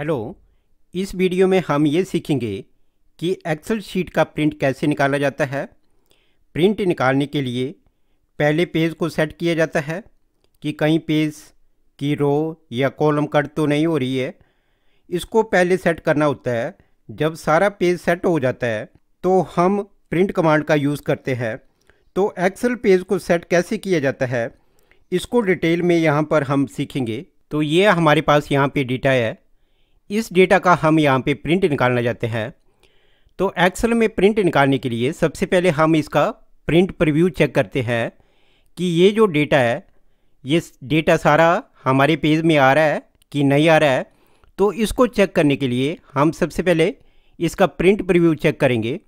hello इस video में हम ये सीखेंगे कि एक्सेल शीट का प्रिंट कैसे निकाला जाता है प्रिंट निकालने के लिए पहले पेज को सेट किया जाता है कि कहीं पेज की रो या कॉलम कट तो नहीं हो रही है इसको पहले सेट करना होता है जब सारा पेज सेट हो जाता है तो हम प्रिंट कमांड का यूज़ करते हैं तो एक्सेल पेज को सेट कैसे किया जाता है इसको डिटेल में यहाँ पर हम सीखेंगे तो ये हमारे पास यहाँ पे डेटा है इस डेटा का हम यहाँ पे प्रिंट निकालना चाहते हैं तो एक्सेल में प्रिंट निकालने के लिए सबसे पहले हम इसका प्रिंट प्रव्यू चेक करते हैं कि ये जो डेटा है ये डेटा सारा हमारे पेज में आ रहा है कि नहीं आ रहा है तो इसको चेक करने के लिए हम सबसे पहले इसका प्रिंट प्रिव्यू चेक करेंगे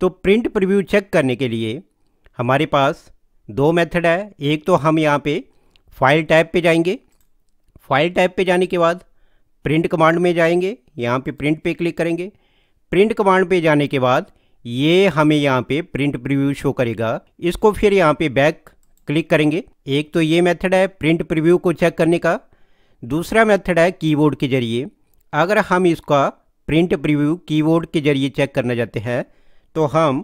तो प्रिंट प्रिव्यू चेक करने के लिए हमारे पास दो मेथड है एक तो हम यहाँ पे फाइल टाइप पे जाएंगे फाइल टाइप पे जाने के बाद प्रिंट कमांड में जाएंगे यहाँ पे प्रिंट पे क्लिक करेंगे प्रिंट कमांड पे जाने के बाद ये हमें यहाँ पे प्रिंट प्रीव्यू शो करेगा इसको फिर यहाँ पे बैक क्लिक करेंगे एक तो ये मेथड है प्रिंट प्रीव्यू को चेक करने का दूसरा मेथड है कीबोर्ड के जरिए अगर हम इसका प्रिंट प्रीव्यू कीबोर्ड के जरिए चेक करना चाहते हैं तो हम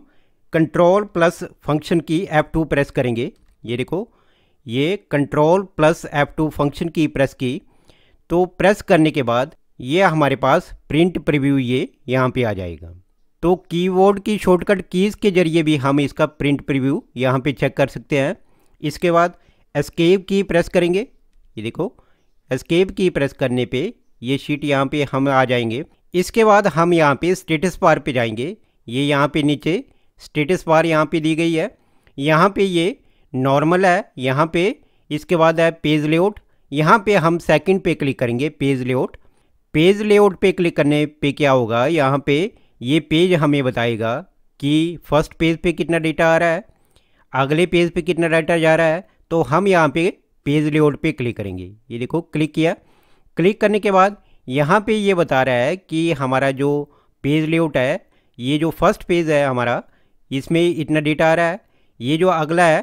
कंट्रोल प्लस फंक्शन की F2 प्रेस करेंगे ये देखो ये कंट्रोल प्लस F2 फंक्शन की प्रेस की तो प्रेस करने के बाद ये हमारे पास प्रिंट प्रीव्यू ये यहाँ पे आ जाएगा तो कीबोर्ड की शॉर्टकट कीज़ के जरिए भी हम इसका प्रिंट प्रीव्यू यहाँ पे चेक कर सकते हैं इसके बाद एस्केप की प्रेस करेंगे ये देखो एस्केप की प्रेस करने पे ये शीट यहाँ पे हम आ जाएंगे इसके बाद हम यहाँ पे स्टेटस बार पे जाएंगे ये यहाँ पे नीचे स्टेटस बार यहाँ पे दी गई है यहाँ पे ये नॉर्मल है यहाँ पे इसके बाद है पेज लेआउट यहाँ पे हम सेकंड पे क्लिक करेंगे पेज लेआउट पेज लेआउट पे क्लिक करने पे क्या होगा यहाँ पे ये पेज हमें बताएगा कि फर्स्ट पेज पे कितना डेटा आ रहा है अगले पेज पे कितना डाटा जा रहा है तो हम यहाँ पे पेज लेआउट पे क्लिक करेंगे ये देखो क्लिक किया क्लिक करने के बाद यहाँ पे ये बता रहा है कि हमारा जो पेज लेआउट है ये जो फर्स्ट पेज है हमारा इसमें इतना डेटा आ रहा है ये जो अगला है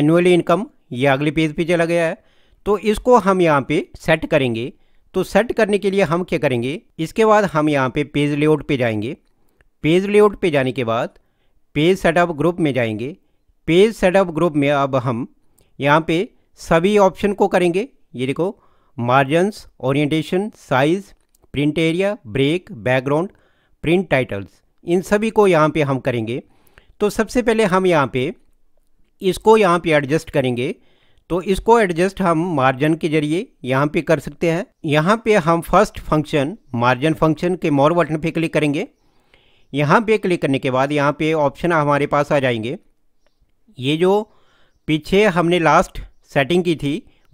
एनुअली इनकम ये अगले पेज पे चला गया है तो इसको हम यहाँ पे सेट करेंगे तो सेट करने के लिए हम क्या करेंगे इसके बाद हम यहाँ पे पेज लेआउट पे जाएंगे पेज लेआउट पे जाने के बाद पेज सेटअप ग्रुप में जाएंगे पेज सेटअप ग्रुप में अब हम यहाँ पे सभी ऑप्शन को करेंगे ये देखो margins orientation size print area break background print titles इन सभी को यहाँ पे हम करेंगे तो सबसे पहले हम यहाँ पे इसको यहाँ पे एडजस्ट करेंगे तो इसको एडजस्ट हम मार्जिन के जरिए यहाँ पे कर सकते हैं यहाँ पे हम फर्स्ट फंक्शन मार्जिन फंक्शन के मोर बटन पे क्लिक करेंगे यहाँ पे क्लिक करने के बाद यहाँ पे ऑप्शन हमारे पास आ जाएंगे ये जो पीछे हमने लास्ट सेटिंग की थी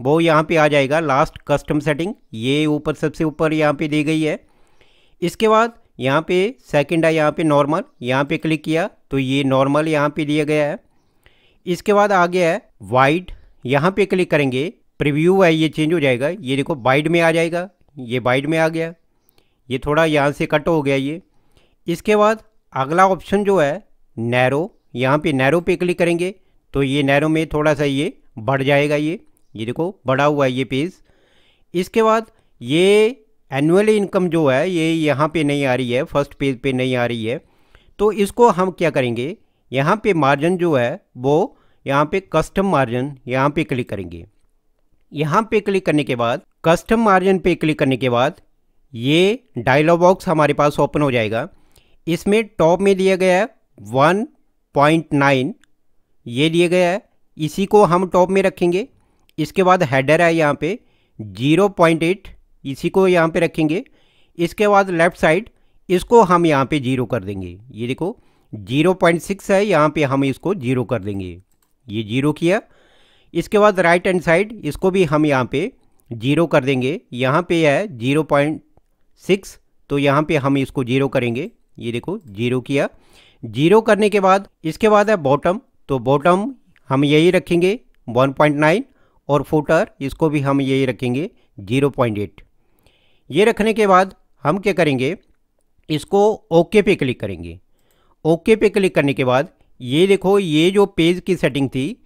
वो यहाँ पे आ जाएगा लास्ट कस्टम सेटिंग ये ऊपर सबसे ऊपर यहाँ पे दी गई है इसके बाद यहाँ पे सेकंड है यहाँ पे नॉर्मल यहाँ पे क्लिक किया तो ये नॉर्मल यहाँ पे दिया गया है इसके बाद आ गया है वाइड यहाँ पे क्लिक करेंगे प्रीव्यू है ये चेंज हो जाएगा ये देखो बाइड में आ जाएगा ये बाइड में आ गया ये थोड़ा यहाँ से कट हो गया ये इसके बाद अगला ऑप्शन जो है नैरो यहाँ पे नैरो पे क्लिक करेंगे तो ये नैरो में थोड़ा सा ये बढ़ जाएगा ये ये देखो बढ़ा हुआ है ये पेज इसके बाद ये एनुअल इनकम जो है ये यहाँ पे नहीं आ रही है फर्स्ट पेज पे नहीं आ रही है तो इसको हम क्या करेंगे यहाँ पे मार्जिन जो है वो यहाँ पे कस्टम मार्जिन यहाँ पे क्लिक करेंगे यहाँ पे क्लिक करने के बाद कस्टम मार्जिन पे क्लिक करने के बाद ये डायलॉग बॉक्स हमारे पास ओपन हो जाएगा इसमें टॉप में दिया गया है वन पॉइंट नाइन ये दिया गया है इसी को हम टॉप में रखेंगे इसके बाद हेडर है यहाँ पे जीरो पॉइंट एट इसी को यहाँ पे रखेंगे इसके बाद लेफ़्ट साइड इसको हम यहाँ पे जीरो कर देंगे ये देखो जीरो पॉइंट सिक्स है यहाँ पे हम इसको जीरो कर देंगे ये जीरो किया इसके बाद राइट हैंड साइड इसको भी हम यहाँ पे जीरो कर देंगे यहाँ पे है जीरो पॉइंट सिक्स तो यहाँ पे हम इसको जीरो करेंगे ये देखो जीरो किया जीरो करने के बाद इसके बाद है बॉटम तो बॉटम हम यही रखेंगे वन पॉइंट नाइन और फोटर इसको भी हम यही रखेंगे जीरो पॉइंट एट ये रखने के बाद हम क्या करेंगे इसको ओके पे क्लिक करेंगे ओके पे क्लिक करने के बाद ये देखो ये जो पेज की सेटिंग थी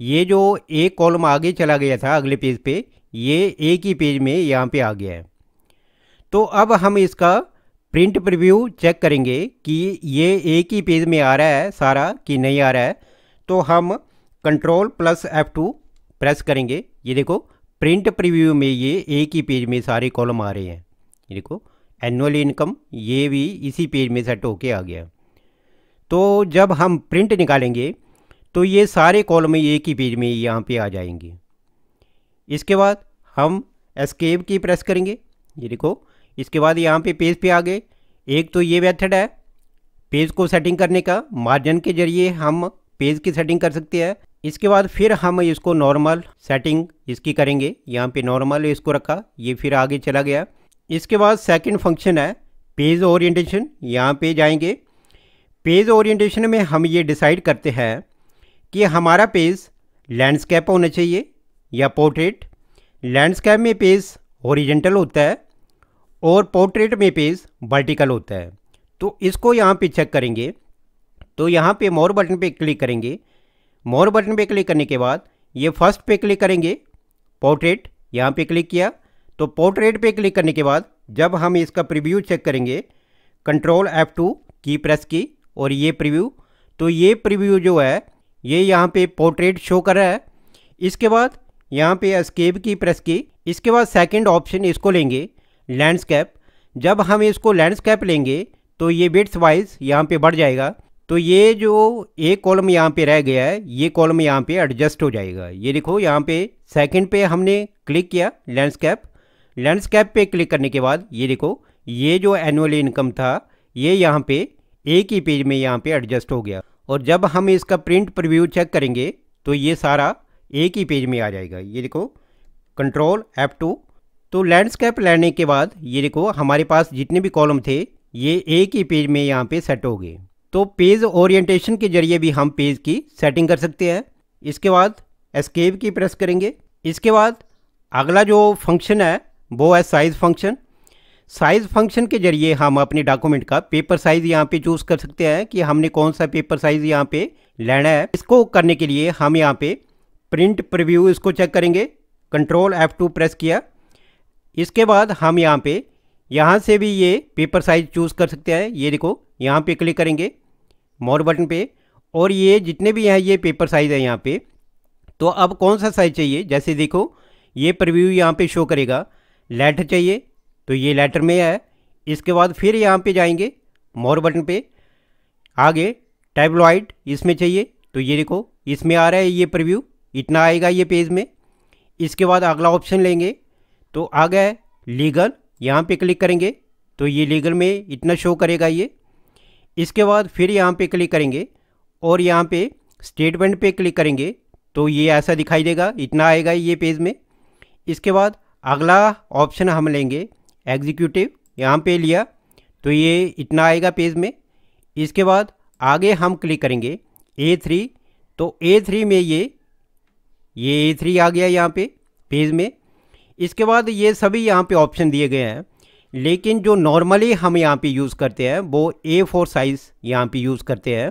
ये जो एक कॉलम आगे चला गया था अगले पेज पे ये एक ही पेज में यहाँ पे आ गया है तो अब हम इसका प्रिंट प्रीव्यू चेक करेंगे कि ये एक ही पेज में आ रहा है सारा कि नहीं आ रहा है तो हम control plus F two press करेंगे ये देखो प्रिंट प्रीव्यू में ये एक ही पेज में सारे कॉलम आ रहे हैं ये देखो एनुअल इनकम ये भी इसी पेज में सेट होके आ गया तो जब हम प्रिंट निकालेंगे तो ये सारे कॉलम एक ही पेज में यहाँ पे आ जाएंगे इसके बाद हम एस्केप की प्रेस करेंगे ये देखो इसके बाद यहाँ पे पेज पे आ गए एक तो ये मेथड है पेज को सेटिंग करने का मार्जिन के जरिए हम पेज की सेटिंग कर सकते हैं इसके बाद फिर हम इसको नॉर्मल सेटिंग इसकी करेंगे यहाँ पे नॉर्मल इसको रखा ये फिर आगे चला गया इसके बाद सेकंड फंक्शन है पेज ओरिएंटेशन यहाँ पे जाएंगे पेज ओरिएंटेशन में हम ये डिसाइड करते हैं कि हमारा पेज लैंडस्केप होना चाहिए या पोर्ट्रेट लैंडस्केप में पेज ओरिजेंटल होता है और पोर्ट्रेट में पेज वर्टिकल होता है तो इसको यहाँ पे चेक करेंगे तो यहाँ पे मोर बटन पे क्लिक करेंगे मोर बटन पे क्लिक करने के बाद ये फर्स्ट पे क्लिक करेंगे पोर्ट्रेट यहाँ पे क्लिक किया तो पोर्ट्रेट पे क्लिक करने के बाद जब हम इसका प्रीव्यू चेक करेंगे कंट्रोल एफ़ टू की प्रेस की और ये प्रीव्यू तो ये प्रीव्यू जो है ये यहाँ पे पोर्ट्रेट शो कर रहा है इसके बाद यहाँ पे एस्केप की प्रेस की इसके बाद सेकंड ऑप्शन इसको लेंगे लैंडस्केप जब हम इसको लैंडस्केप लेंगे तो ये बिट्स वाइज यहाँ पे बढ़ जाएगा तो ये जो एक कॉलम यहाँ पे रह गया है ये कॉलम यहाँ पे एडजस्ट हो जाएगा ये देखो यहाँ पे सेकंड पे हमने क्लिक किया लैंडस्केप लैंडस्केप पे क्लिक करने के बाद ये देखो ये जो एनुअल इनकम था ये यहाँ पे एक ही पेज में यहाँ पे एडजस्ट हो गया और जब हम इसका प्रिंट प्रिव्यू चेक करेंगे तो ये सारा एक ही पेज में आ जाएगा ये देखो कंट्रोल एप टू तो लैंडस्केप लेने के बाद ये देखो हमारे पास जितने भी कॉलम थे ये एक ही पेज में यहाँ पे सेट हो गए तो पेज ओरिएंटेशन के जरिए भी हम पेज की सेटिंग कर सकते हैं इसके बाद एस्केप की प्रेस करेंगे इसके बाद अगला जो फंक्शन है वो है साइज़ फंक्शन साइज़ फंक्शन के जरिए हम अपने डॉक्यूमेंट का पेपर साइज़ यहाँ पे चूज़ कर सकते हैं कि हमने कौन सा पेपर साइज़ यहाँ पे लेना है इसको करने के लिए हम यहाँ पे प्रिंट प्रिव्यू इसको चेक करेंगे कंट्रोल एफ़ टू प्रेस किया इसके बाद हम यहाँ पे यहाँ से भी ये पेपर साइज़ चूज़ कर सकते हैं ये देखो यहाँ पे क्लिक करेंगे मोर बटन पे और ये जितने भी हैं ये पेपर साइज़ है यहाँ पे तो अब कौन सा साइज़ चाहिए जैसे देखो ये प्रिव्यू यहाँ पे शो करेगा लेट चाहिए तो ये लेटर में है इसके बाद फिर यहाँ पे जाएंगे मोर बटन पे आगे टैबलॉइड इसमें चाहिए तो ये देखो इसमें आ रहा है ये प्रिव्यू इतना आएगा ये पेज में इसके बाद अगला ऑप्शन लेंगे तो आ गया लीगल यहाँ पे क्लिक करेंगे तो ये लीगल में इतना शो करेगा ये इसके बाद फिर यहाँ पे क्लिक करेंगे और यहाँ पे स्टेटमेंट पे क्लिक करेंगे तो ये ऐसा दिखाई देगा इतना आएगा ये पेज में इसके बाद अगला ऑप्शन हम लेंगे एग्जीक्यूटिव यहाँ पे लिया तो ये इतना आएगा पेज में इसके बाद आगे हम क्लिक करेंगे ए थ्री तो ए थ्री में ये ये ए थ्री आ गया यहाँ पे पेज में इसके बाद ये सभी यहाँ पे ऑप्शन दिए गए हैं लेकिन जो नॉर्मली हम यहाँ पे यूज़ करते हैं वो ए फोर साइज़ यहाँ पे यूज़ करते हैं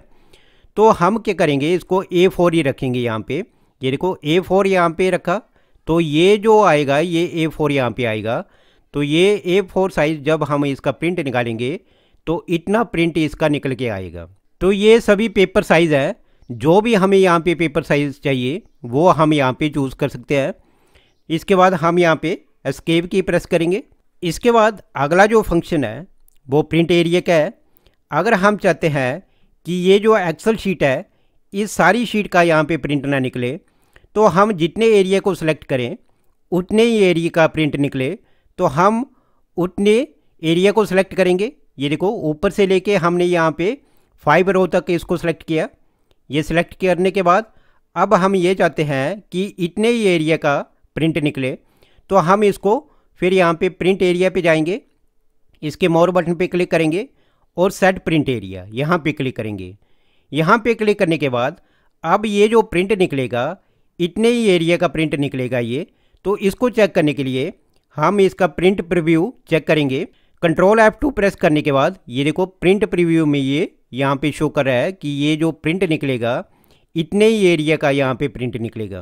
तो हम क्या करेंगे इसको ए फोर ही रखेंगे यहाँ पे ये देखो ए फोर यहाँ पे रखा तो ये जो आएगा ये ए फोर यहाँ पे आएगा तो ये ए फोर साइज़ जब हम इसका प्रिंट निकालेंगे तो इतना प्रिंट इसका निकल के आएगा तो ये सभी पेपर साइज़ है जो भी हमें यहाँ पे पेपर साइज़ चाहिए वो हम यहाँ पे चूज़ कर सकते हैं इसके बाद हम यहाँ पे एस्केप की प्रेस करेंगे इसके बाद अगला जो फंक्शन है वो प्रिंट एरिया का है अगर हम चाहते हैं कि ये जो एक्सल शीट है इस सारी शीट का यहाँ पे प्रिंट ना निकले तो हम जितने एरिया को सिलेक्ट करें उतने ही एरिया का प्रिंट निकले तो हम उतने एरिया को सिलेक्ट करेंगे ये देखो ऊपर से लेके हमने यहाँ पे फाइव रो तक इसको सिलेक्ट किया ये सिलेक्ट करने के बाद अब हम ये चाहते हैं कि इतने ही एरिया का प्रिंट निकले तो हम इसको फिर यहाँ पे प्रिंट एरिया पे जाएंगे इसके मोर बटन पे क्लिक करेंगे और सेट प्रिंट एरिया यहाँ पे क्लिक करेंगे यहाँ पे क्लिक करने के बाद अब ये जो प्रिंट निकलेगा इतने ही एरिया का प्रिंट निकलेगा ये तो इसको चेक करने के लिए हम इसका प्रिंट प्रीव्यू चेक करेंगे कंट्रोल एफ टू प्रेस करने के बाद ये देखो प्रिंट प्रीव्यू में ये यहाँ पे शो कर रहा है कि ये जो प्रिंट निकलेगा इतने ही एरिया का यहाँ पे प्रिंट निकलेगा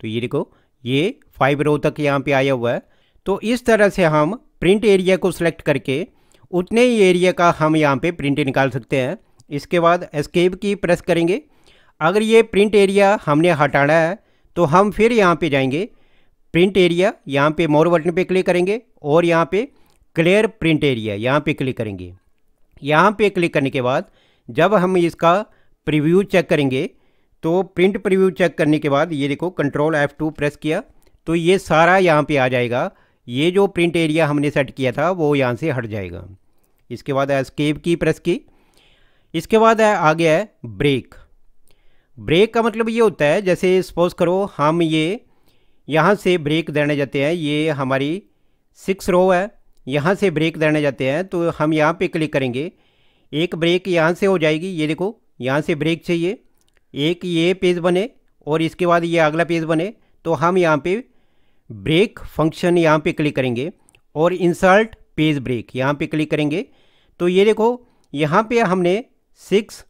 तो ये देखो ये फाइव रो तक यहाँ पे आया हुआ है तो इस तरह से हम प्रिंट एरिया को सिलेक्ट करके उतने ही एरिया का हम यहाँ पे प्रिंट निकाल सकते हैं इसके बाद एस्केप की प्रेस करेंगे अगर ये प्रिंट एरिया हमने हटाना है तो हम फिर यहाँ पे जाएंगे प्रिंट एरिया यहाँ पे मोर बटन पे क्लिक करेंगे और यहाँ पे क्लियर प्रिंट एरिया यहाँ पे क्लिक करेंगे यहाँ पे क्लिक करने के बाद जब हम इसका प्रीव्यू चेक करेंगे तो प्रिंट प्रीव्यू चेक करने के बाद ये देखो कंट्रोल एफ़ टू प्रेस किया तो ये सारा यहाँ पे आ जाएगा ये जो प्रिंट एरिया हमने सेट किया था वो यहाँ से हट जाएगा इसके बाद एस्केप की प्रेस की इसके बाद आ गया है ब्रेक ब्रेक का मतलब ये होता है जैसे सपोज करो हम ये यहाँ से ब्रेक देने जाते हैं ये हमारी सिक्स रो है यहाँ से ब्रेक देने जाते हैं तो हम यहाँ पे क्लिक करेंगे एक ब्रेक यहाँ से हो जाएगी ये देखो यहाँ से ब्रेक चाहिए एक ये पेज बने और इसके बाद ये अगला पेज बने तो हम यहाँ पे ब्रेक फंक्शन यहाँ पे क्लिक करेंगे और इंसर्ट पेज ब्रेक यहाँ पे क्लिक करेंगे तो ये देखो यहाँ पे हमने सिक्स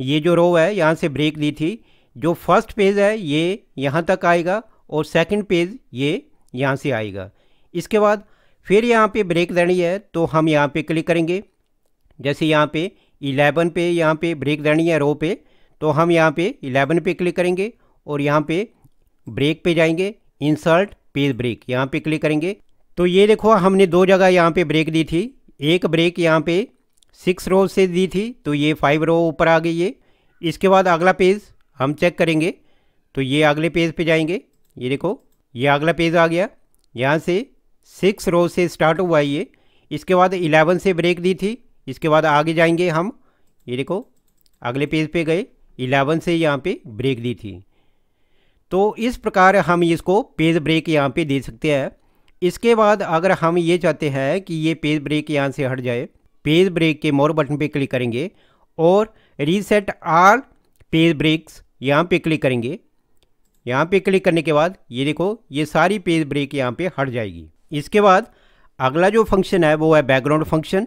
ये जो रो है यहाँ से ब्रेक दी थी जो फर्स्ट पेज है ये यहाँ तक आएगा और सेकंड पेज ये यहाँ से आएगा इसके बाद फिर यहाँ पे ब्रेक देनी है तो हम यहाँ पे क्लिक करेंगे जैसे यहाँ पे 11 पे यहाँ पे ब्रेक देनी है रो पे तो हम यहाँ पे 11 पे क्लिक करेंगे और यहाँ पे ब्रेक पे जाएंगे इंसर्ट पेज ब्रेक यहाँ पे क्लिक करेंगे तो ये देखो हमने दो जगह यहाँ पर ब्रेक दी थी एक ब्रेक यहाँ पर सिक्स रो से दी थी तो ये फाइव रो ऊपर आ गई ये इसके बाद अगला पेज हम चेक करेंगे तो ये अगले पेज पे जाएंगे ये देखो ये अगला पेज आ गया यहाँ से सिक्स रो से स्टार्ट हुआ ये इसके बाद इलेवन से ब्रेक दी थी इसके बाद आगे जाएंगे हम ये देखो अगले पेज पे गए इलेवन से यहाँ पे ब्रेक दी थी तो इस प्रकार हम इसको पेज ब्रेक यहाँ पे दे सकते हैं इसके बाद अगर हम ये चाहते हैं कि ये पेज ब्रेक यहाँ से हट जाए पेज ब्रेक के मोर बटन पे क्लिक करेंगे और रीसेट आर पेज ब्रेक्स यहाँ पे क्लिक करेंगे यहाँ पे क्लिक करने के बाद ये देखो ये सारी पेज ब्रेक यहाँ पे हट जाएगी इसके बाद अगला जो फंक्शन है वो है बैकग्राउंड फंक्शन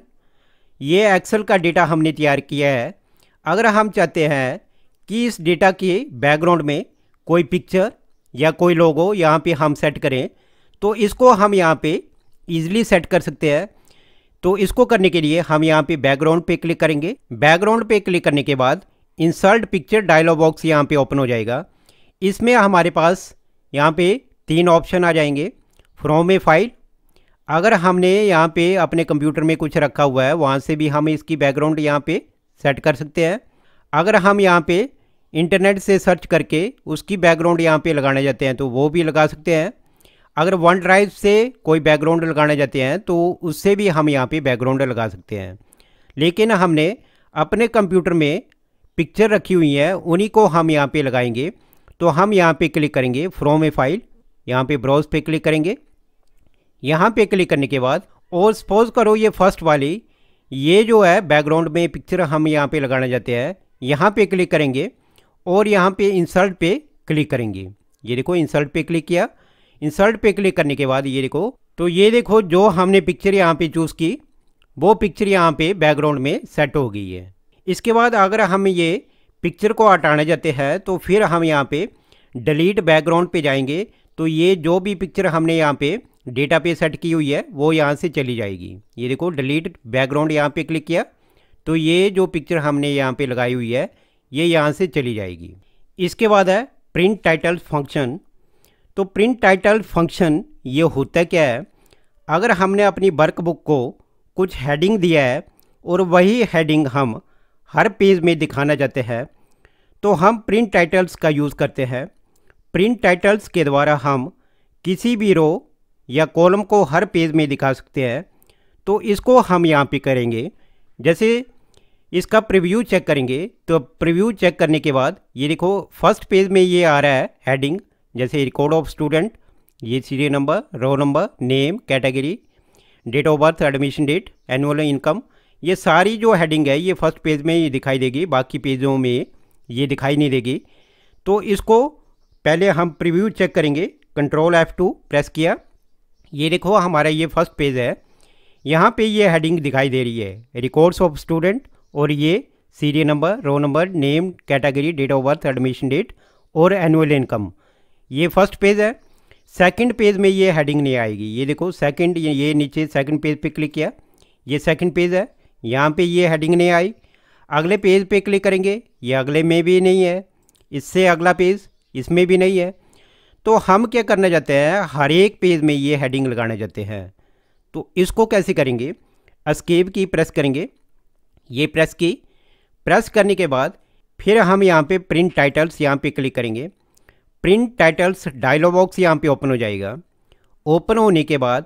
ये एक्सेल का डेटा हमने तैयार किया है अगर हम चाहते हैं कि इस डेटा के बैकग्राउंड में कोई पिक्चर या कोई लोगो यहाँ पे हम सेट करें तो इसको हम यहाँ पे ईजिली सेट कर सकते हैं तो इसको करने के लिए हम यहाँ पे बैकग्राउंड पे क्लिक करेंगे बैकग्राउंड पे क्लिक करने के बाद इंसल्ट पिक्चर डायलॉग बॉक्स यहाँ पे ओपन हो जाएगा इसमें हमारे पास यहाँ पे तीन ऑप्शन आ जाएंगे फ्रॉम ए फाइल अगर हमने यहाँ पे अपने कंप्यूटर में कुछ रखा हुआ है वहाँ से भी हम इसकी बैकग्राउंड यहाँ पे सेट कर सकते हैं अगर हम यहाँ पे इंटरनेट से सर्च करके उसकी बैकग्राउंड यहाँ पे लगाने जाते हैं तो वो भी लगा सकते हैं अगर वन ड्राइव से कोई बैकग्राउंड लगाने जाते हैं तो उससे भी हम यहाँ पे बैकग्राउंड लगा सकते हैं लेकिन हमने अपने कंप्यूटर में पिक्चर रखी हुई है उन्हीं को हम यहाँ पे लगाएंगे तो हम यहाँ पे क्लिक करेंगे फ्रॉम ए फाइल यहाँ पे ब्राउज पे क्लिक करेंगे यहाँ पे क्लिक करने के बाद और सपोज करो ये फर्स्ट वाली ये जो है बैकग्राउंड में पिक्चर हम यहाँ पे लगाना चाहते हैं यहाँ पे क्लिक करेंगे और यहाँ पे इंसर्ट पे क्लिक करेंगे ये देखो इंसर्ट पे क्लिक किया इंसर्ट पे क्लिक करने के बाद ये देखो तो ये देखो जो हमने पिक्चर यहाँ पे चूज़ की वो पिक्चर यहाँ पे बैकग्राउंड में सेट हो गई है इसके बाद अगर हम ये पिक्चर को हटाना जाते हैं तो फिर हम यहाँ पे डिलीट बैकग्राउंड पे जाएंगे तो ये जो भी पिक्चर हमने यहाँ पे डेटा पे सेट की हुई है वो यहाँ से चली जाएगी ये देखो डिलीट बैकग्राउंड यहाँ पे क्लिक किया तो ये जो पिक्चर हमने यहाँ पे लगाई हुई है ये यहाँ से चली जाएगी इसके बाद है प्रिंट टाइटल फंक्शन तो प्रिंट टाइटल फंक्शन ये होता क्या है अगर हमने अपनी वर्क बुक को कुछ हेडिंग दिया है और वही हेडिंग हम हर पेज में दिखाना चाहते हैं तो हम प्रिंट टाइटल्स का यूज़ करते हैं प्रिंट टाइटल्स के द्वारा हम किसी भी रो या कॉलम को हर पेज में दिखा सकते हैं तो इसको हम यहाँ पे करेंगे जैसे इसका प्रीव्यू चेक करेंगे तो प्रीव्यू चेक करने के बाद ये देखो फर्स्ट पेज में ये आ रहा है हेडिंग जैसे रिकॉर्ड ऑफ स्टूडेंट ये serial number row number name category date of birth admission date annual income ये सारी जो हेडिंग है ये फर्स्ट पेज में ये दिखाई देगी बाकी पेजों में ये दिखाई नहीं देगी तो इसको पहले हम प्रीव्यू चेक करेंगे कंट्रोल एफ़ टू प्रेस किया ये देखो हमारा ये फर्स्ट पेज है यहाँ पे ये हेडिंग दिखाई दे रही है रिकॉर्ड्स ऑफ स्टूडेंट और ये serial number row number name category date of birth admission date और एनुअल इनकम ये फर्स्ट पेज है सेकंड पेज में ये हेडिंग नहीं आएगी ये देखो सेकंड ये नीचे सेकंड पेज पे क्लिक किया ये सेकंड पेज है यहाँ पे ये हेडिंग नहीं आई अगले पेज पे क्लिक करेंगे ये अगले में भी नहीं है इससे अगला पेज इसमें भी नहीं है तो हम क्या करना चाहते हैं हर एक पेज में ये हेडिंग लगाना चाहते हैं तो इसको कैसे करेंगे अस्केप की प्रेस करेंगे ये प्रेस की प्रेस करने के बाद फिर हम यहाँ पे प्रिंट टाइटल्स यहाँ पे क्लिक करेंगे प्रिंट टाइटल्स डायलॉग बॉक्स यहाँ पे ओपन हो जाएगा ओपन होने के बाद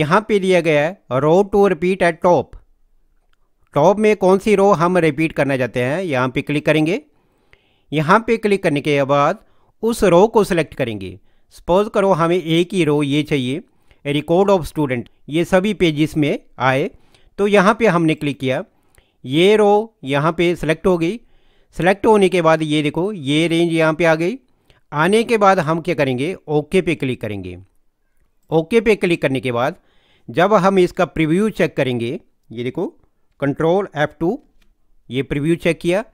यहाँ पे लिया गया है row to repeat at top top में कौन सी रो हम रिपीट करना चाहते हैं यहाँ पे क्लिक करेंगे यहाँ पे क्लिक करने के बाद उस रो को सिलेक्ट करेंगे सपोज करो हमें एक ही रो ये चाहिए रिकॉर्ड ऑफ स्टूडेंट ये सभी पेजेस में आए तो यहाँ पे हमने क्लिक किया ये रो यहाँ पे सिलेक्ट हो गई सिलेक्ट होने के बाद ये देखो ये रेंज यहाँ पे आ गई आने के बाद हम क्या करेंगे ओके पे क्लिक करेंगे ओके पे क्लिक करने के बाद जब हम इसका प्रीव्यू चेक करेंगे ये देखो कंट्रोल एफ टू ये प्रीव्यू चेक किया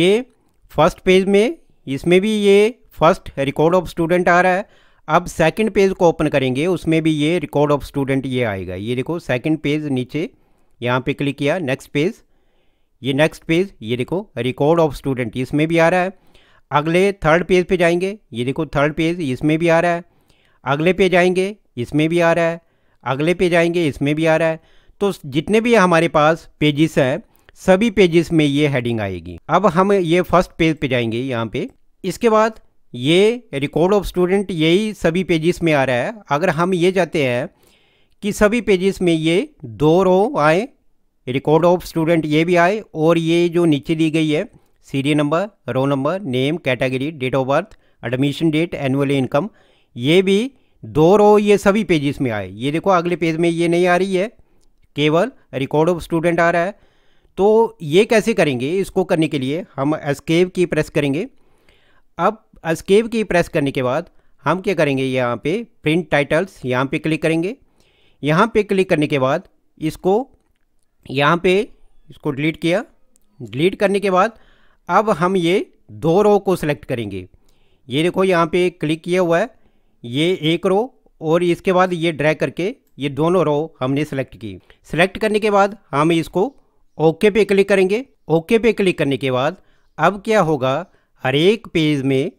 ये फर्स्ट पेज में इसमें भी ये फर्स्ट रिकॉर्ड ऑफ स्टूडेंट आ रहा है अब सेकंड पेज को ओपन करेंगे उसमें भी ये रिकॉर्ड ऑफ स्टूडेंट ये आएगा ये देखो सेकंड पेज नीचे यहाँ पे क्लिक किया नेक्स्ट पेज ये नेक्स्ट पेज ये देखो रिकॉर्ड ऑफ स्टूडेंट इसमें भी आ रहा है अगले थर्ड पेज पे जाएंगे ये देखो थर्ड पेज इसमें भी आ रहा है अगले पे जाएंगे इसमें भी आ रहा है अगले पे जाएंगे इसमें भी आ रहा है तो जितने भी हमारे पास पेजेस हैं सभी पेजेस में ये हेडिंग आएगी अब हम ये फर्स्ट पेज पे जाएंगे यहाँ पे इसके बाद ये रिकॉर्ड ऑफ स्टूडेंट यही सभी पेजेस में आ रहा है अगर हम ये चाहते हैं कि सभी पेजेस में ये दो रो आए रिकॉर्ड ऑफ स्टूडेंट ये भी आए और ये जो नीचे दी गई है serial number row number name category date of birth admission date annual income ये भी दो रो ये सभी पेजेस में आए ये देखो अगले पेज में ये नहीं आ रही है केवल रिकॉर्ड ऑफ स्टूडेंट आ रहा है तो ये कैसे करेंगे इसको करने के लिए हम एस्केप की प्रेस करेंगे अब एस्केप की प्रेस करने के बाद हम क्या करेंगे यहाँ पे प्रिंट टाइटल्स यहाँ पे क्लिक करेंगे यहाँ पे क्लिक करने के बाद इसको यहाँ पे इसको डिलीट किया डिलीट करने के बाद अब हम ये दो रो को सिलेक्ट करेंगे ये देखो यहाँ पे क्लिक किया हुआ है ये एक रो और इसके बाद ये ड्रैग करके ये दोनों रो हमने सेलेक्ट की सेलेक्ट करने के बाद हम इसको ओके पे क्लिक करेंगे ओके पे क्लिक करने के बाद अब क्या होगा हर एक पेज में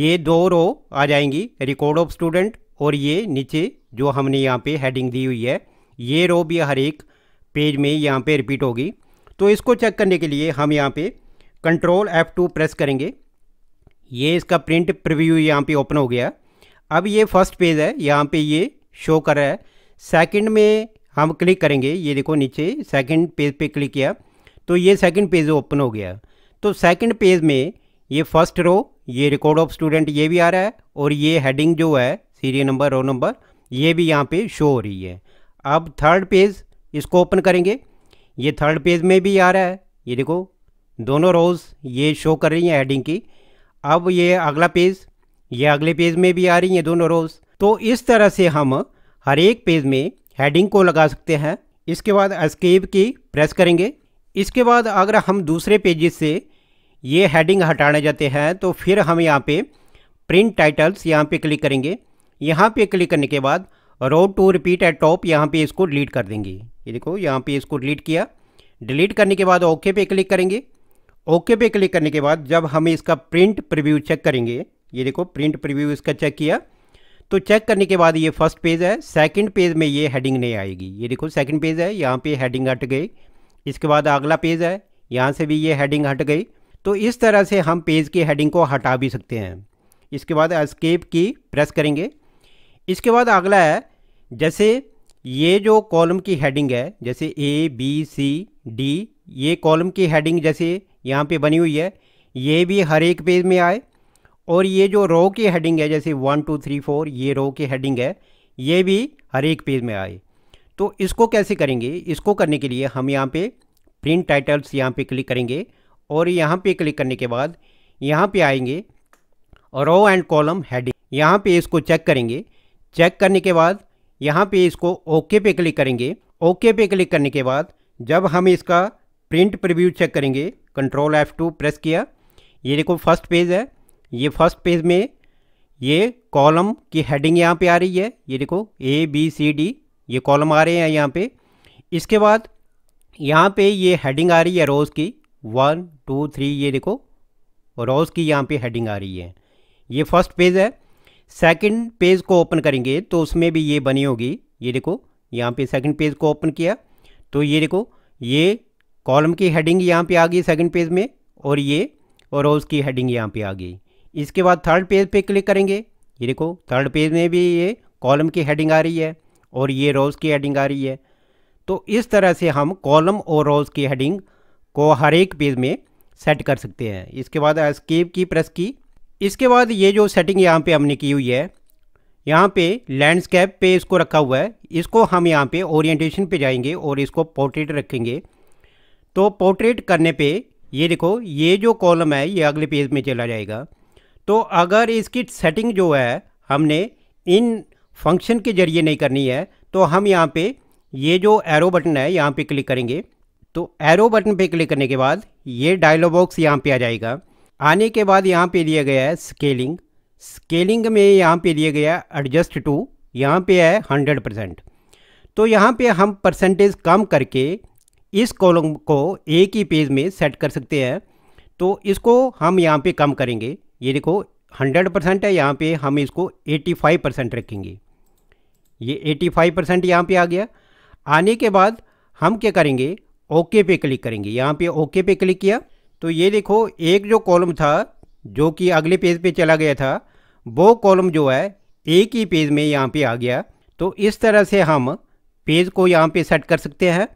ये दो रो आ जाएंगी रिकॉर्ड ऑफ स्टूडेंट और ये नीचे जो हमने यहाँ पे हेडिंग दी हुई है ये रो भी हर एक पेज में यहाँ पे रिपीट होगी तो इसको चेक करने के लिए हम यहाँ पे कंट्रोल F2 प्रेस करेंगे ये इसका प्रिंट प्रिव्यू यहाँ पे ओपन हो गया अब ये फर्स्ट पेज है यहाँ पे ये शो कर रहा है सेकंड में हम क्लिक करेंगे ये देखो नीचे सेकंड पेज पे क्लिक किया तो ये सेकंड पेज ओपन हो गया तो सेकंड पेज में ये फर्स्ट रो ये रिकॉर्ड ऑफ स्टूडेंट ये भी आ रहा है और ये हेडिंग जो है सीरियल नंबर रो नंबर ये भी यहाँ पे शो हो रही है अब थर्ड पेज इसको ओपन करेंगे ये थर्ड पेज में भी आ रहा है ये देखो दोनों रोज़ ये शो कर रही हैं हेडिंग की अब ये अगला पेज ये अगले पेज में भी आ रही हैं दोनों रोज़ तो इस तरह से हम हर एक पेज में हेडिंग को लगा सकते हैं इसके बाद एस्केप की प्रेस करेंगे इसके बाद अगर हम दूसरे पेजेस से ये हेडिंग हटाने जाते हैं तो फिर हम यहाँ पे प्रिंट टाइटल्स यहाँ पे क्लिक करेंगे यहाँ पे क्लिक करने के बाद row to repeat at top यहाँ पे इसको डिलीट कर देंगे ये देखो यहाँ पे इसको डिलीट किया डिलीट करने के बाद ओके पे क्लिक करेंगे ओके पे क्लिक करने के बाद जब हम इसका प्रिंट प्रिव्यू चेक करेंगे ये देखो प्रिंट प्रिव्यू इसका चेक किया तो चेक करने के बाद ये फर्स्ट पेज है सेकंड पेज में ये हेडिंग नहीं आएगी ये देखो सेकंड पेज है यहाँ पे हेडिंग हट गई इसके बाद अगला पेज है यहाँ से भी ये हेडिंग हट गई तो इस तरह से हम पेज की हेडिंग को हटा भी सकते हैं इसके बाद एस्केप की प्रेस करेंगे इसके बाद अगला है जैसे ये जो कॉलम की हेडिंग है जैसे ए बी सी डी ये कॉलम की हेडिंग जैसे यहाँ पर बनी हुई है ये भी हर एक पेज में आए और ये जो रो की हेडिंग है जैसे वन टू थ्री फोर ये रो की हेडिंग है ये भी हर एक पेज में आए तो इसको कैसे करेंगे इसको करने के लिए हम यहाँ पे प्रिंट टाइटल्स यहाँ पे क्लिक करेंगे और यहाँ पे क्लिक करने के बाद यहाँ पे आएंगे रो एंड कॉलम हेडिंग यहाँ पे इसको चेक करेंगे चेक करने के बाद यहाँ पे इसको ओके पे क्लिक करेंगे ओके पे क्लिक करने के बाद जब हम इसका प्रिंट प्रिव्यू चेक करेंगे कंट्रोल एफ़ टू प्रेस किया ये देखो फर्स्ट पेज है ये फर्स्ट पेज में ये कॉलम की हेडिंग यहाँ पे आ रही है ये देखो ए बी सी डी ये कॉलम आ रहे हैं यहाँ पे इसके बाद यहाँ पे ये हेडिंग आ रही है रोज़ की वन टू थ्री ये देखो रोज़ की यहाँ पे हेडिंग आ रही है ये फर्स्ट पेज है सेकंड पेज को ओपन करेंगे तो उसमें भी ये बनी होगी ये देखो यहाँ पे सेकंड पेज को ओपन किया तो ये देखो ये कॉलम की हेडिंग यहाँ पे आ गई सेकंड पेज में और ये और की हेडिंग यहाँ पे आ गई इसके बाद थर्ड पेज पे क्लिक करेंगे ये देखो थर्ड पेज में भी ये कॉलम की हेडिंग आ रही है और ये रोज़ की हेडिंग आ रही है तो इस तरह से हम कॉलम और रोज़ की हेडिंग को हर एक पेज में सेट कर सकते हैं इसके बाद एस्केप की प्रेस की इसके बाद ये जो सेटिंग यहाँ पे हमने की हुई है यहाँ पे लैंडस्केप पे इसको रखा हुआ है इसको हम यहाँ पे ओरिएंटेशन पे जाएंगे और इसको पोर्ट्रेट रखेंगे तो पोर्ट्रेट करने पे ये देखो ये जो कॉलम है ये अगले पेज में चला जाएगा तो अगर इसकी सेटिंग जो है हमने इन फंक्शन के ज़रिए नहीं करनी है तो हम यहाँ पे ये जो एरो बटन है यहाँ पे क्लिक करेंगे तो एरो बटन पे क्लिक करने के बाद ये डायलॉग बॉक्स यहाँ पे आ जाएगा आने के बाद यहाँ पे दिया गया है स्केलिंग स्केलिंग में यहाँ पे दिया गया है एडजस्ट टू यहाँ पे है हंड्रेड परसेंट तो यहाँ पे हम परसेंटेज कम करके इस कॉलम को एक ही पेज में सेट कर सकते हैं तो इसको हम यहाँ पे कम करेंगे ये देखो 100 परसेंट है यहाँ पे हम इसको 85 परसेंट रखेंगे ये 85 परसेंट यहाँ पर आ गया आने के बाद हम क्या करेंगे ओके पे क्लिक करेंगे यहाँ पे ओके पे क्लिक किया तो ये देखो एक जो कॉलम था जो कि अगले पेज पे चला गया था वो कॉलम जो है एक ही पेज में यहाँ पे आ गया तो इस तरह से हम पेज को यहाँ पे सेट कर सकते हैं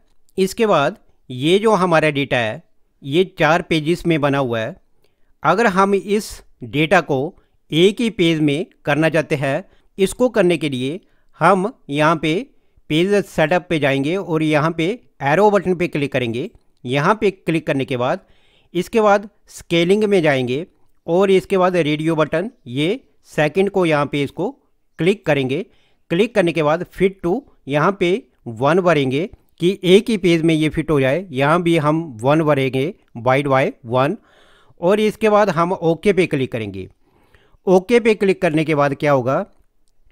इसके बाद ये जो हमारा डेटा है ये चार पेजेस में बना हुआ है अगर हम इस डेटा को एक ही पेज में करना चाहते हैं इसको करने के लिए हम यहाँ पे पेज सेटअप पे जाएंगे और यहाँ पे एरो बटन पे क्लिक करेंगे यहाँ पे क्लिक करने के बाद इसके बाद स्केलिंग में जाएंगे और इसके बाद रेडियो बटन ये सेकंड को यहाँ पे इसको क्लिक करेंगे क्लिक करने के बाद फिट टू यहाँ पे वन भरेंगे कि एक ही पेज में ये फिट हो जाए यहाँ भी हम वन भरेंगे वाइड वाई वन और इसके बाद हम ओके पे क्लिक करेंगे ओके पे क्लिक करने के बाद क्या होगा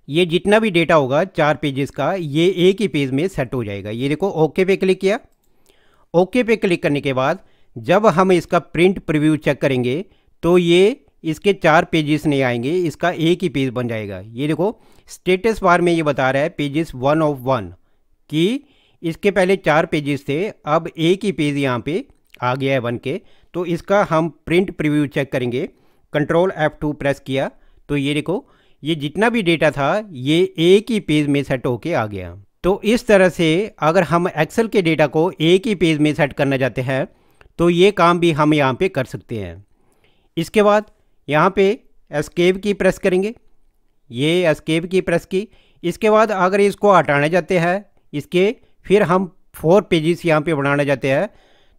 ये जितना भी डेटा होगा चार पेजेस का ये एक ही पेज में सेट हो जाएगा ये देखो ओके पे क्लिक किया ओके पे क्लिक करने के बाद जब हम इसका प्रिंट प्रिव्यू चेक करेंगे तो ये इसके चार पेजेस नहीं आएंगे इसका एक ही पेज बन जाएगा ये देखो स्टेटस बार में ये बता रहा है पेजेस वन ऑफ वन कि इसके पहले चार पेजेस थे अब एक ही पेज यहाँ पे आ गया है वन के तो इसका हम प्रिंट प्रिव्यू चेक करेंगे कंट्रोल एफ टू प्रेस किया तो ये देखो ये जितना भी डेटा था ये एक ही पेज में सेट होके आ गया तो इस तरह से अगर हम एक्सेल के डेटा को एक ही पेज में सेट करना चाहते हैं तो ये काम भी हम यहाँ पे कर सकते हैं इसके बाद यहाँ पे एस्केप की प्रेस करेंगे ये एस्केप की प्रेस की इसके बाद अगर इसको हटाना चाहते हैं इसके फिर हम फोर पेजेस यहाँ पे बनाना चाहते हैं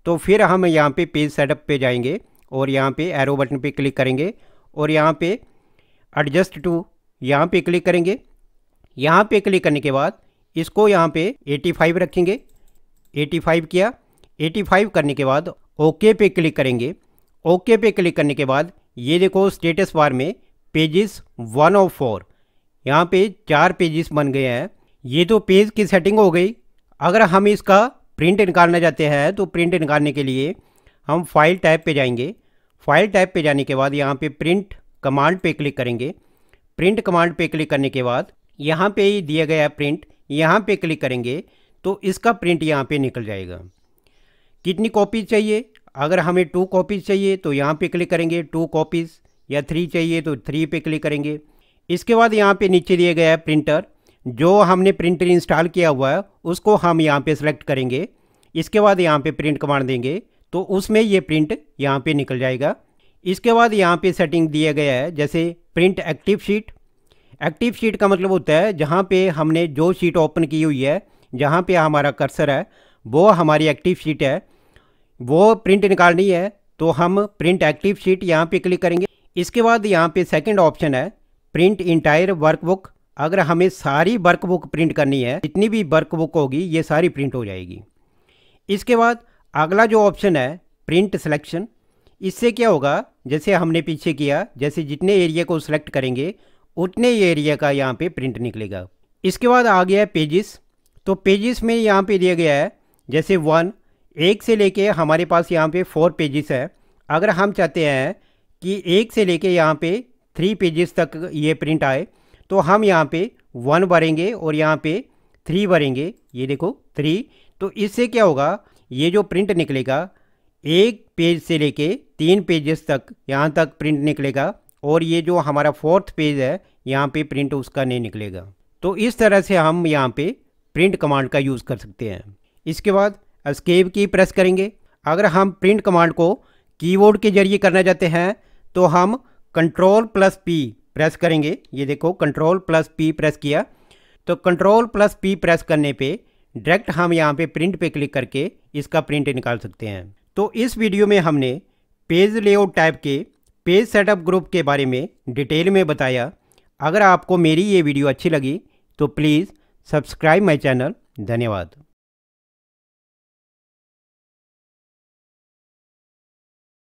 तो फिर हम यहाँ पे पेज सेटअप पे जाएंगे और यहाँ पे एरो बटन पे क्लिक करेंगे और यहाँ पे एडजस्ट टू यहाँ पे क्लिक करेंगे यहाँ पे क्लिक करने के बाद इसको यहाँ पे 85 रखेंगे 85 किया 85 करने के बाद ओके पे क्लिक करेंगे ओके पे क्लिक करने के बाद ये देखो स्टेटस बार में पेजेस वन ऑफ फोर यहाँ पे चार पेजेस बन गए हैं ये तो पेज की सेटिंग हो गई अगर हम इसका प्रिंट निकालना चाहते हैं तो प्रिंट निकालने के लिए हम फाइल टाइप पे जाएंगे फाइल टाइप पे जाने के बाद यहाँ पे प्रिंट कमांड पे क्लिक करेंगे प्रिंट कमांड पे क्लिक करने के बाद यहाँ पे ही दिया गया प्रिंट यहाँ पे क्लिक करेंगे तो इसका प्रिंट यहाँ पे निकल जाएगा कितनी कॉपीज़ चाहिए अगर हमें टू कॉपीज़ चाहिए तो यहाँ पे क्लिक करेंगे टू कॉपीज़ या थ्री चाहिए तो थ्री पे क्लिक करेंगे इसके बाद यहाँ पे नीचे दिया गया है प्रिंटर जो हमने प्रिंटर इंस्टॉल किया हुआ है उसको हम यहाँ पे सेलेक्ट करेंगे इसके बाद यहाँ पे प्रिंट कमांड देंगे तो उसमें ये प्रिंट यहाँ पे निकल जाएगा इसके बाद यहाँ पे सेटिंग दिया गया है जैसे print active sheet active sheet का मतलब होता है जहाँ पे हमने जो शीट ओपन की हुई है जहाँ पे हमारा कर्सर है वो हमारी एक्टिव शीट है वो प्रिंट निकालनी है तो हम प्रिंट एक्टिव शीट यहाँ पर क्लिक करेंगे इसके बाद यहाँ पे सेकेंड ऑप्शन है प्रिंट इंटायर वर्कबुक अगर हमें सारी वर्क बुक प्रिंट करनी है जितनी भी वर्क बुक होगी ये सारी प्रिंट हो जाएगी इसके बाद अगला जो ऑप्शन है प्रिंट सिलेक्शन इससे क्या होगा जैसे हमने पीछे किया जैसे जितने एरिया को सिलेक्ट करेंगे उतने एरिया का यहाँ पे प्रिंट निकलेगा इसके बाद आ गया है पेजेस तो पेजेस में यहाँ पे दिया गया है जैसे वन एक से लेके हमारे पास यहाँ पे फोर पेजेस है अगर हम चाहते हैं कि एक से लेके यहाँ पर थ्री पेजेस तक ये प्रिंट आए तो हम यहाँ पे वन भरेंगे और यहाँ पे थ्री भरेंगे ये देखो थ्री तो इससे क्या होगा ये जो प्रिंट निकलेगा एक पेज से लेके तीन पेजेस तक यहाँ तक प्रिंट निकलेगा और ये जो हमारा फोर्थ पेज है यहाँ पे प्रिंट उसका नहीं निकलेगा तो इस तरह से हम यहाँ पे प्रिंट कमांड का यूज़ कर सकते हैं इसके बाद स्केब की प्रेस करेंगे अगर हम प्रिंट कमांड को कीबोर्ड के जरिए करना चाहते हैं तो हम कंट्रोल प्लस पी प्रेस करेंगे ये देखो कंट्रोल प्लस पी प्रेस किया तो कंट्रोल प्लस पी प्रेस करने पे डायरेक्ट हम यहाँ पे प्रिंट पे क्लिक करके इसका प्रिंट निकाल सकते हैं तो इस वीडियो में हमने पेज लेआउट टाइप के पेज सेटअप ग्रुप के बारे में डिटेल में बताया अगर आपको मेरी ये वीडियो अच्छी लगी तो प्लीज़ सब्सक्राइब माई चैनल धन्यवाद